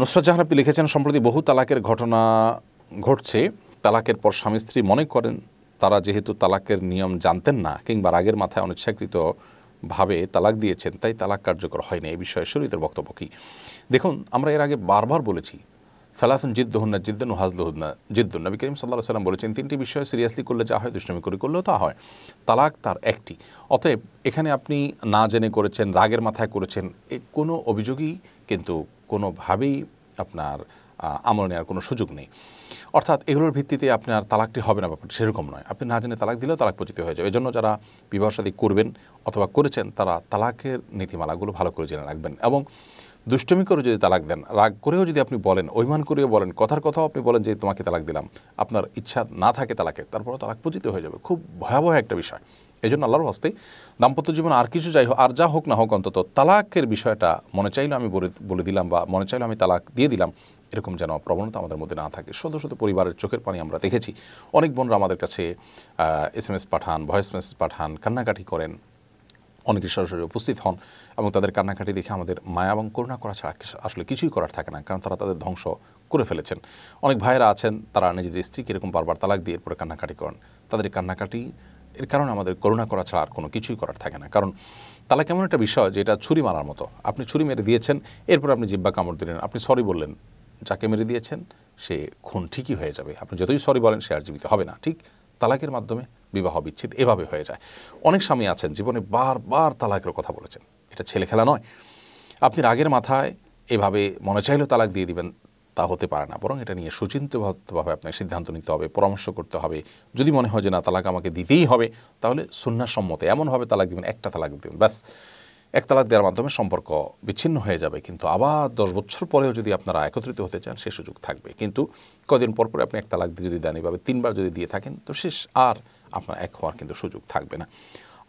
নুসরাত জাহান আপনি লিখেছেন সম্প্রতি বহু তালাকের ঘটনা ঘটছে তালাকের পর স্বামী স্ত্রী মনে করেন তারা যেহেতু তালাকের নিয়ম জানতেন না কিংবা রাগের মাথায় অনিচ্ছাকৃত ভাবে তালাক দিয়েছেন তাই তালাক কার্যকর হয়নি এই বিষয়ে শরীরের বক্তব্য কী দেখুন আমরা এর আগে বারবার বলেছি সালাহন জিদ্দুহন্না জিদ্দুন হাজলুহন্না জিদ্দুন নবী করিম সাল্লাহ সাল্লাম বলেছেন তিনটি বিষয় সিরিয়াসলি করলে যা হয় দুষ্ণামি করে করলেও তা হয় তালাক তার একটি অতএব এখানে আপনি না জেনে করেছেন রাগের মাথায় করেছেন এ কোনো অভিযোগই কিন্তু কোনোভাবেই আপনার আমল নেওয়ার কোনো সুযোগ নেই অর্থাৎ এগুলোর ভিত্তিতে আপনার তালাকটি হবে না ব্যাপারটি সেরকম নয় আপনি না জেনে তালাক দিলেও তালাক পচিত হয়ে যাবে এই জন্য যারা বিবাহসাদী করবেন অথবা করেছেন তারা তালাকের নীতিমালাগুলো ভালো করে জেনে রাখবেন এবং দুষ্টমি করে যদি তালাক দেন রাগ করেও যদি আপনি বলেন অভিমান করেও বলেন কথার কথাও আপনি বলেন যে তোমাকে তালাক দিলাম আপনার ইচ্ছা না থাকে তালাকের তারপরও তালাক পচিত হয়ে যাবে খুব ভয়াবহ একটা বিষয় এই জন্য আল্লাহর হস্তে দাম্পত্য জীবন আর কিছু যাই হোক আর যা হোক না হোক অন্তত তালাকের বিষয়টা মনে চাইলে আমি বলে দিলাম বা মনে চাইলে আমি তালাক দিয়ে দিলাম এরকম যেন প্রবণতা আমাদের মধ্যে না থাকে শত শত পরিবারের চোখের পানি আমরা দেখেছি অনেক বোনরা আমাদের কাছে এস এম এস পাঠান ভয়েস মেসেজ পাঠান কান্নাকাটি করেন অনেকে সরাসরি উপস্থিত হন এবং তাদের কান্নাকাটি দেখে আমাদের মায়া এবং করুণা করা ছাড়া আসলে কিছুই করার থাকে না কারণ তারা তাদের ধ্বংস করে ফেলেছেন অনেক ভাইয়েরা আছেন তারা নিজেদের স্ত্রীকে এরকম বারবার তালাক দিয়ে এরপরে কান্নাকাটি করেন তাদের কান্নাকাটি এর কারণে আমাদের করুণা করা ছাড়া আর কোনো কিছুই করার থাকে না কারণ তালা কেমন একটা বিষয় যে এটা ছুরি মারার মতো আপনি ছুরি মেরে দিয়েছেন এরপর আপনি জিব্বা কামড় দিলেন আপনি সরি বললেন যাকে মেরে দিয়েছেন সে খুন ঠিকই হয়ে যাবে আপনি যতই সরি বলেন সে আর জীবিত হবে না ঠিক তালাকের মাধ্যমে বিবাহ বিচ্ছেদ এভাবে হয়ে যায় অনেক স্বামী আছেন জীবনে বারবার তালাকের কথা বলেছেন এটা ছেলে খেলা নয় আপনি রাগের মাথায় এভাবে মনে চাইলেও তালাক দিয়ে দিবেন তা হতে পারে না বরং এটা নিয়ে সুচিন্তভাবে আপনাকে সিদ্ধান্ত নিতে হবে পরামর্শ করতে হবে যদি মনে হয় যে না তালাক আমাকে দিতেই হবে তাহলে সুন্নাসম্মত এমনভাবে তালাক দিবেন একটা তালাক দিবেন ব্যাস এক তালাক দেওয়ার মাধ্যমে সম্পর্ক বিচ্ছিন্ন হয়ে যাবে কিন্তু আবার দশ বছর পরেও যদি আপনারা একত্রিত হতে চান সে সুযোগ থাকবে কিন্তু কদিন পর পরে আপনি এক তালাক দিয়ে যদি দেন এভাবে তিনবার যদি দিয়ে থাকেন তো শেষ আর আপনার এক হওয়ার কিন্তু সুযোগ থাকবে না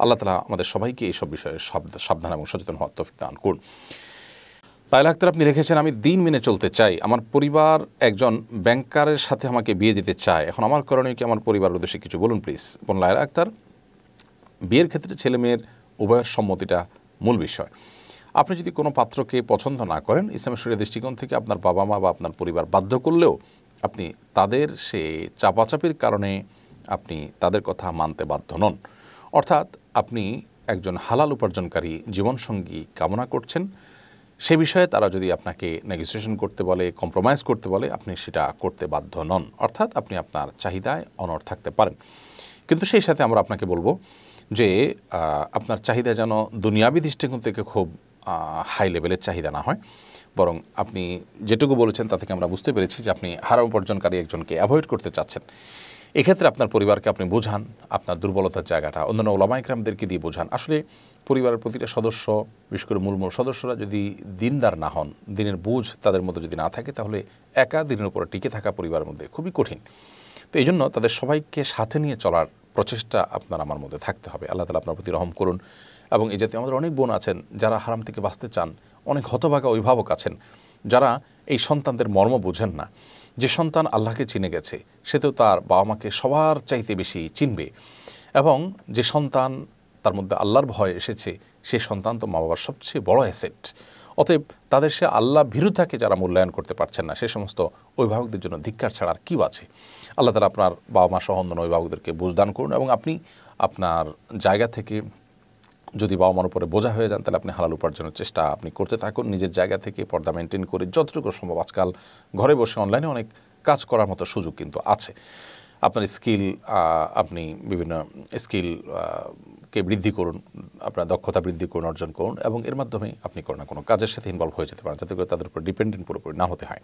আল্লাহ তালা আমাদের সবাইকে এইসব বিষয়ে সাবধান এবং সচেতন হওয়ার তফিক দান করুন লাইলা আক্তার আপনি রেখেছেন আমি দিন মেনে চলতে চাই আমার পরিবার একজন ব্যাংকারের সাথে আমাকে বিয়ে দিতে চায় এখন আমার করণীয় কি আমার পরিবার উদ্দেশ্যে কিছু বলুন প্লিজ বোন লাইলা আক্তার বিয়ের ক্ষেত্রে ছেলে মেয়ের উভয়ের সম্মতিটা মূল বিষয় আপনি যদি কোনো পাত্রকে পছন্দ না করেন ইসলামের দৃষ্টিকোণ থেকে আপনার বাবা মা বা আপনার পরিবার বাধ্য করলেও আপনি তাদের সে চাপাচাপির কারণে আপনি তাদের কথা মানতে বাধ্য নন অর্থাৎ আপনি একজন হালাল উপার্জনকারী জীবনসঙ্গী কামনা করছেন সে বিষয়ে তারা যদি আপনাকে নেগোসিয়েশন করতে বলে কম্প্রোমাইজ করতে বলে আপনি সেটা করতে বাধ্য নন অর্থাৎ আপনি আপনার চাহিদায় অনর থাকতে পারেন কিন্তু সেই সাথে আমরা আপনাকে বলবো যে আপনার চাহিদা যেন দুনিয়াবি দৃষ্টিকোণ থেকে খুব হাই লেভেলের চাহিদা না হয় বরং আপনি যেটুকু বলেছেন তা থেকে আমরা বুঝতে পেরেছি যে আপনি হারা উপার্জনকারী একজনকে অ্যাভয়েড করতে চাচ্ছেন এক্ষেত্রে আপনার পরিবারকে আপনি বোঝান আপনার দুর্বলতার জায়গাটা অন্যান্য ওলামাইকরামদেরকে দিয়ে বোঝান আসলে পরিবারের প্রতিটা সদস্য বিশেষ করে মূলমূল সদস্যরা যদি দিনদার না হন দিনের বুঝ তাদের মধ্যে যদি না থাকে তাহলে একা দিনের উপরে টিকে থাকা পরিবারের মধ্যে খুবই কঠিন তো এই জন্য তাদের সবাইকে সাথে নিয়ে চলার প্রচেষ্টা আপনার আমার মধ্যে থাকতে হবে আল্লাহ তালা আপনার প্রতি রহম করুন এবং এই জাতীয় আমাদের অনেক বোন আছেন যারা হারাম থেকে বাঁচতে চান অনেক হতভাগা অভিভাবক আছেন যারা এই সন্তানদের মর্ম বোঝেন না যে সন্তান আল্লাহকে চিনে গেছে সে তো তার বাবা মাকে সবার চাইতে বেশি চিনবে এবং যে সন্তান তার মধ্যে আল্লাহর ভয় এসেছে সে সন্তান তো মা বাবার সবচেয়ে বড় অ্যাসেট অতএব তাদের সে আল্লাহ ভীরুতাকে যারা মূল্যায়ন করতে পারছেন না সে সমস্ত অভিভাবকদের জন্য ধিক্কার ছাড়া আর কী আছে আল্লাহ তারা আপনার বাবা মা সহ অন্যান্য অভিভাবকদেরকে বুঝদান করুন এবং আপনি আপনার জায়গা থেকে যদি বাবা মার উপরে বোঝা হয়ে যান তাহলে আপনি হালাল উপার্জনের চেষ্টা আপনি করতে থাকুন নিজের জায়গা থেকে পর্দা মেনটেন করে যতটুকু সম্ভব আজকাল ঘরে বসে অনলাইনে অনেক কাজ করার মতো সুযোগ কিন্তু আছে আপনার স্কিল আপনি বিভিন্ন স্কিল কে বৃদ্ধি করুন আপনার দক্ষতা বৃদ্ধি করুন অর্জন করুন এবং এর মাধ্যমে আপনি কোনো না কোনো কাজের সাথে ইনভলভ হয়ে যেতে পারেন যাতে করে তাদের উপর ডিপেন্ডেন্ট পুরোপুরি না হতে হয়